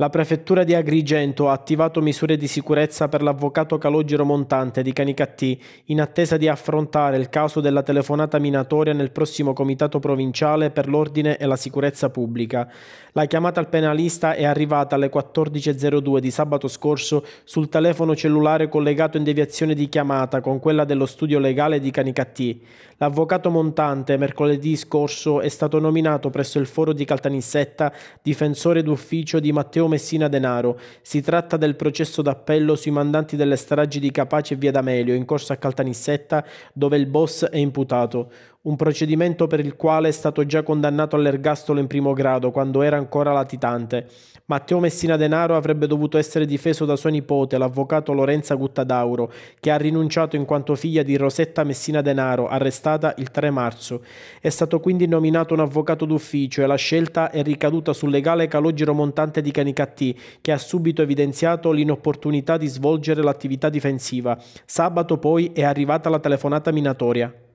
La prefettura di Agrigento ha attivato misure di sicurezza per l'avvocato Calogero Montante di Canicattì in attesa di affrontare il caso della telefonata minatoria nel prossimo comitato provinciale per l'ordine e la sicurezza pubblica. La chiamata al penalista è arrivata alle 14.02 di sabato scorso sul telefono cellulare collegato in deviazione di chiamata con quella dello studio legale di Canicattì. L'avvocato Montante mercoledì scorso è stato nominato presso il foro di Caltanissetta difensore d'ufficio di Matteo Messina Denaro. Si tratta del processo d'appello sui mandanti delle stragi di Capace e Via D'Amelio in corso a Caltanissetta dove il boss è imputato un procedimento per il quale è stato già condannato all'ergastolo in primo grado quando era ancora latitante. Matteo Messina Denaro avrebbe dovuto essere difeso da suo nipote, l'avvocato Lorenza Guttadauro, che ha rinunciato in quanto figlia di Rosetta Messina Denaro, arrestata il 3 marzo. È stato quindi nominato un avvocato d'ufficio e la scelta è ricaduta sul legale Calogero Montante di Canicattì, che ha subito evidenziato l'inopportunità di svolgere l'attività difensiva. Sabato poi è arrivata la telefonata minatoria.